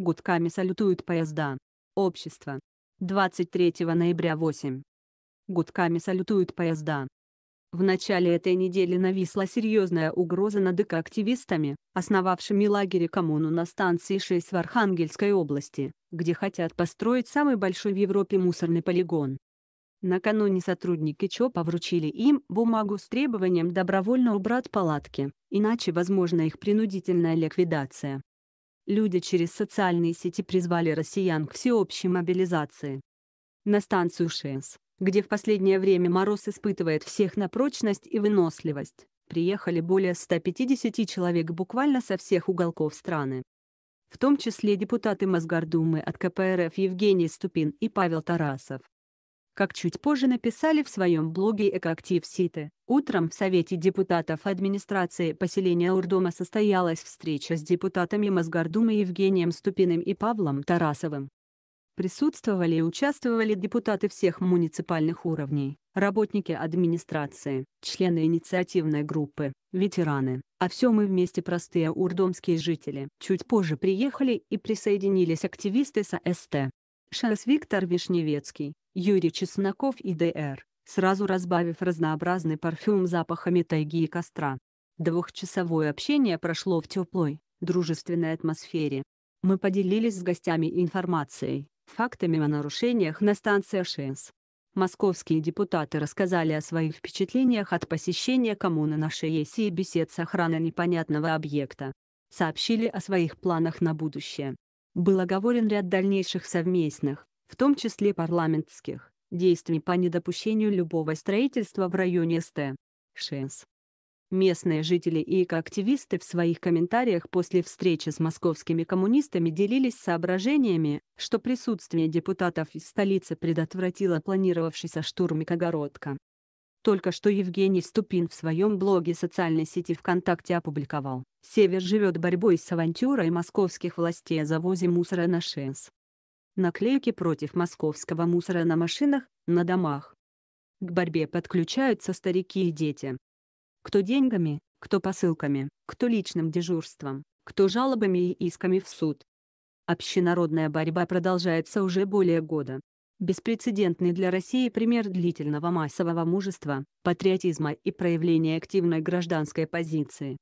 Гудками салютуют поезда. Общество. 23 ноября 8. Гудками салютуют поезда. В начале этой недели нависла серьезная угроза над экоактивистами, основавшими лагерь коммуну на станции 6 в Архангельской области, где хотят построить самый большой в Европе мусорный полигон. Накануне сотрудники ЧОПа вручили им бумагу с требованием добровольно убрать палатки, иначе возможна их принудительная ликвидация люди через социальные сети призвали россиян к всеобщей мобилизации. На станцию ШИЭС, где в последнее время мороз испытывает всех на прочность и выносливость, приехали более 150 человек буквально со всех уголков страны. В том числе депутаты Мосгордумы от КПРФ Евгений Ступин и Павел Тарасов как чуть позже написали в своем блоге «Экоактив Ситы». Утром в Совете депутатов администрации поселения Урдома состоялась встреча с депутатами Мосгордумы Евгением Ступиным и Павлом Тарасовым. Присутствовали и участвовали депутаты всех муниципальных уровней, работники администрации, члены инициативной группы, ветераны, а все мы вместе простые урдомские жители. Чуть позже приехали и присоединились активисты с АСТ. Шанс Виктор Вишневецкий, Юрий Чесноков и Д.Р., сразу разбавив разнообразный парфюм запахами тайги и костра. Двухчасовое общение прошло в теплой, дружественной атмосфере. Мы поделились с гостями информацией, фактами о нарушениях на станции ШЭС. Московские депутаты рассказали о своих впечатлениях от посещения коммуны на ШЕСе и бесед с охраной непонятного объекта. Сообщили о своих планах на будущее был оговорен ряд дальнейших совместных, в том числе парламентских, действий по недопущению любого строительства в районе СТ. ШС. Местные жители и экоактивисты в своих комментариях после встречи с московскими коммунистами делились соображениями, что присутствие депутатов из столицы предотвратило планировавшийся штурм Когородка. Только что Евгений Ступин в своем блоге социальной сети ВКонтакте опубликовал, Север живет борьбой с авантюрой московских властей о завозе мусора на ШИНС. Наклейки против московского мусора на машинах, на домах. К борьбе подключаются старики и дети. Кто деньгами, кто посылками, кто личным дежурством, кто жалобами и исками в суд. Общенародная борьба продолжается уже более года. Беспрецедентный для России пример длительного массового мужества, патриотизма и проявления активной гражданской позиции.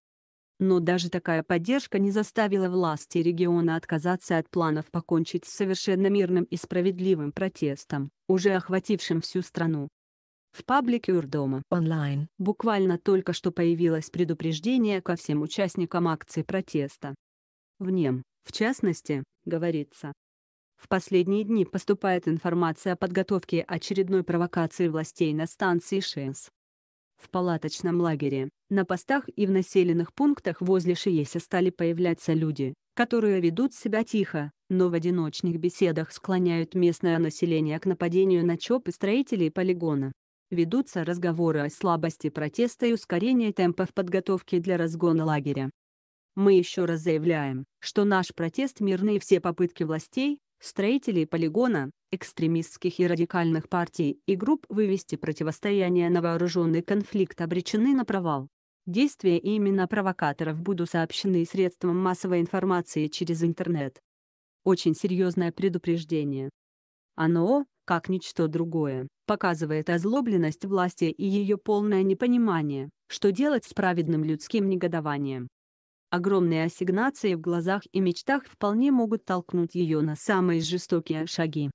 Но даже такая поддержка не заставила власти региона отказаться от планов покончить с совершенно мирным и справедливым протестом, уже охватившим всю страну. В паблике Урдома онлайн буквально только что появилось предупреждение ко всем участникам акции протеста. В нем, в частности, говорится. В последние дни поступает информация о подготовке очередной провокации властей на станции ШИНС в палаточном лагере. На постах и в населенных пунктах возле Шиеса стали появляться люди, которые ведут себя тихо, но в одиночных беседах склоняют местное население к нападению на ЧОП и строителей полигона. Ведутся разговоры о слабости протеста и ускорении темпов подготовки для разгона лагеря. Мы еще раз заявляем, что наш протест мирный и все попытки властей, строителей полигона, экстремистских и радикальных партий и групп вывести противостояние на вооруженный конфликт обречены на провал. Действия именно провокаторов будут сообщены средством массовой информации через интернет. Очень серьезное предупреждение. Оно, как ничто другое, показывает озлобленность власти и ее полное непонимание, что делать с праведным людским негодованием. Огромные ассигнации в глазах и мечтах вполне могут толкнуть ее на самые жестокие шаги.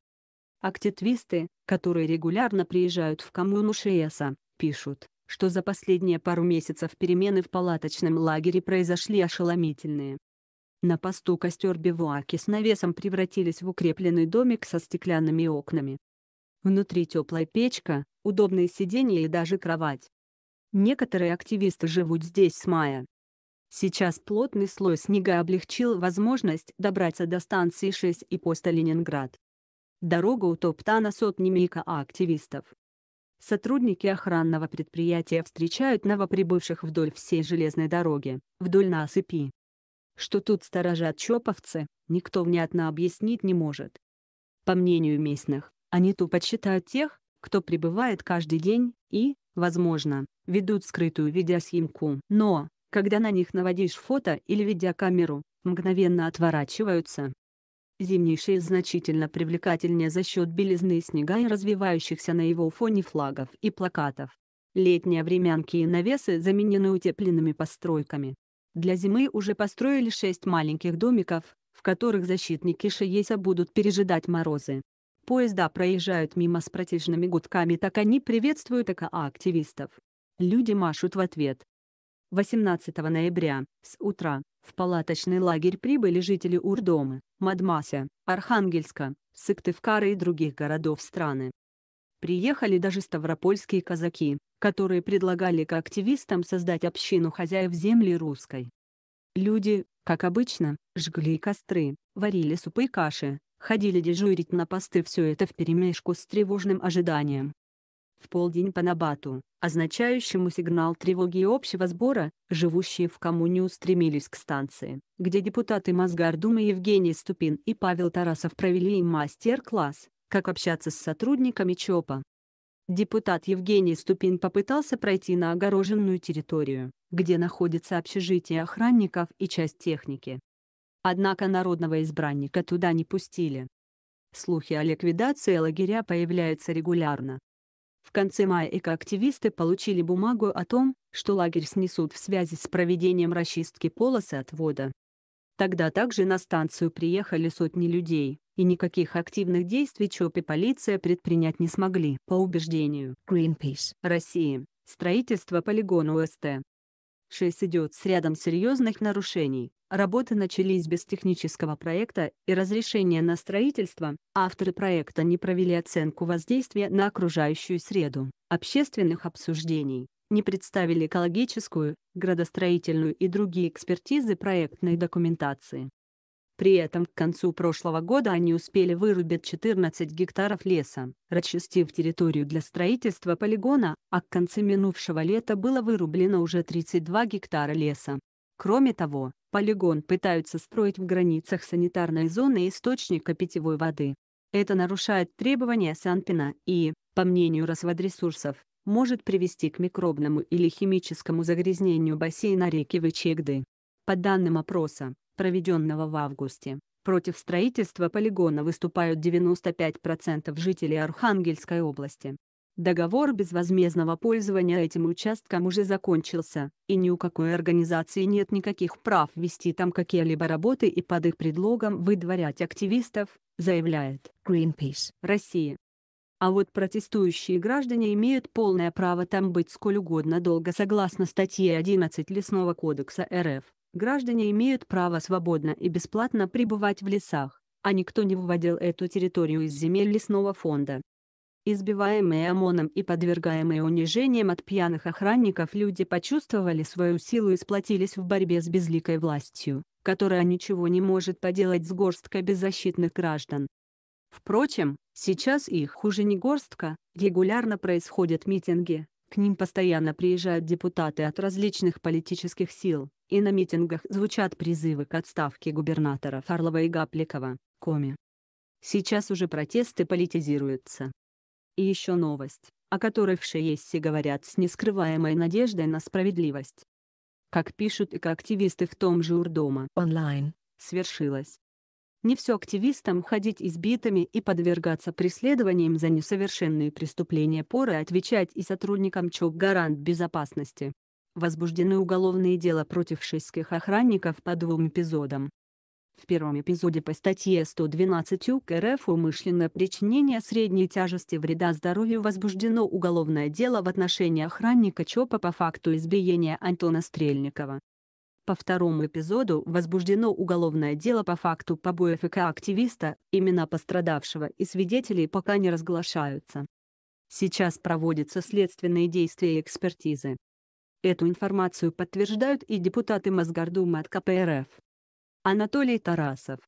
Активисты, которые регулярно приезжают в коммуну Шиеса, пишут, что за последние пару месяцев перемены в палаточном лагере произошли ошеломительные. На посту костер бивуаки с навесом превратились в укрепленный домик со стеклянными окнами. Внутри теплая печка, удобные сиденья и даже кровать. Некоторые активисты живут здесь с мая, Сейчас плотный слой снега облегчил возможность добраться до станции 6 и поста Ленинград. Дорога утоптана сотнями а активистов. Сотрудники охранного предприятия встречают новоприбывших вдоль всей железной дороги, вдоль насыпи. Что тут сторожат чоповцы, никто внятно объяснить не может. По мнению местных, они тупо считают тех, кто прибывает каждый день и, возможно, ведут скрытую видеосъемку. Но, когда на них наводишь фото или видеокамеру, мгновенно отворачиваются. Зимний Зимнейшие значительно привлекательнее за счет белизны снега и развивающихся на его фоне флагов и плакатов. Летние времянки и навесы заменены утепленными постройками. Для зимы уже построили шесть маленьких домиков, в которых защитники Шиеса будут пережидать морозы. Поезда проезжают мимо с протяжными гудками, так они приветствуют АК-активистов. Люди машут в ответ. 18 ноября, с утра, в палаточный лагерь прибыли жители Урдомы, Мадмася, Архангельска, Сыктывкара и других городов страны. Приехали даже ставропольские казаки, которые предлагали к активистам создать общину хозяев земли русской. Люди, как обычно, жгли костры, варили супы и каши, ходили дежурить на посты все это вперемешку с тревожным ожиданием, в полдень по набату, означающему сигнал тревоги и общего сбора, живущие в коммуне устремились к станции, где депутаты Мосгордумы Евгений Ступин и Павел Тарасов провели мастер-класс «Как общаться с сотрудниками ЧОПа». Депутат Евгений Ступин попытался пройти на огороженную территорию, где находится общежитие охранников и часть техники. Однако народного избранника туда не пустили. Слухи о ликвидации лагеря появляются регулярно, в конце мая экоактивисты получили бумагу о том, что лагерь снесут в связи с проведением расчистки полосы отвода. Тогда также на станцию приехали сотни людей, и никаких активных действий ЧОП и полиция предпринять не смогли, по убеждению Greenpeace России. Строительство полигона УСТ 6 идет с рядом серьезных нарушений. Работы начались без технического проекта и разрешения на строительство, авторы проекта не провели оценку воздействия на окружающую среду, общественных обсуждений, не представили экологическую, градостроительную и другие экспертизы проектной документации. При этом к концу прошлого года они успели вырубить 14 гектаров леса, расчистив территорию для строительства полигона, а к концу минувшего лета было вырублено уже 32 гектара леса. Кроме того, полигон пытаются строить в границах санитарной зоны источника питьевой воды. Это нарушает требования Санпина и, по мнению Росводресурсов, может привести к микробному или химическому загрязнению бассейна реки Вычегды. По данным опроса, проведенного в августе. Против строительства полигона выступают 95% жителей Архангельской области. Договор безвозмездного пользования этим участком уже закончился, и ни у какой организации нет никаких прав вести там какие-либо работы и под их предлогом выдворять активистов, заявляет Greenpeace России. А вот протестующие граждане имеют полное право там быть сколь угодно долго согласно статье 11 Лесного кодекса РФ. Граждане имеют право свободно и бесплатно пребывать в лесах, а никто не выводил эту территорию из земель лесного фонда. Избиваемые ОМОНом и подвергаемые унижениям от пьяных охранников люди почувствовали свою силу и сплотились в борьбе с безликой властью, которая ничего не может поделать с горсткой беззащитных граждан. Впрочем, сейчас их хуже не горстка, регулярно происходят митинги, к ним постоянно приезжают депутаты от различных политических сил, и на митингах звучат призывы к отставке губернатора Фарлова и Гапликова, Коми. Сейчас уже протесты политизируются. И еще новость, о которой в Шиессе говорят с нескрываемой надеждой на справедливость. Как пишут и активисты в том же Урдома онлайн, свершилось. Не все активистам ходить избитыми и подвергаться преследованиям за несовершенные преступления поры отвечать и сотрудникам ЧОК «Гарант безопасности», возбуждены уголовные дела против шестских охранников по двум эпизодам. В первом эпизоде по статье 112 УК РФ «Умышленное причинение средней тяжести вреда здоровью» возбуждено уголовное дело в отношении охранника ЧОПа по факту избиения Антона Стрельникова. По второму эпизоду возбуждено уголовное дело по факту побоев ИК-активиста, имена пострадавшего и свидетелей пока не разглашаются. Сейчас проводятся следственные действия и экспертизы. Эту информацию подтверждают и депутаты Мосгордумы от КПРФ. Анатолий Тарасов